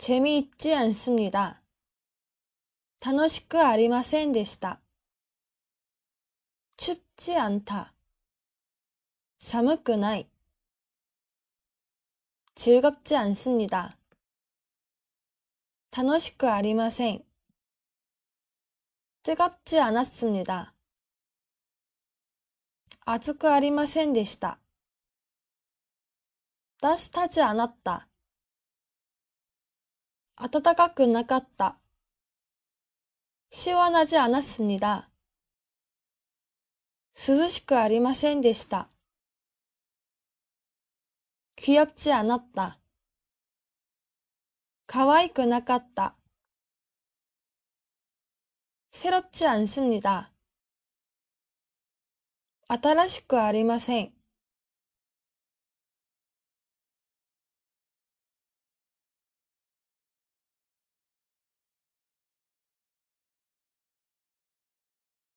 재미있지않습니 다。 楽しくありませんでした。춥지않 다。 寒くない。즐겁지않습니 다。 楽しくありません。뜨겁지않았습니 다。 暑くありませんでした。따뜻하지않았다暖かくなかった。しわなじあなすみだ。すずしくありませんでした。きよっちあなった。かわいくなかった。せろっちあんすみだ。あたらしくありません。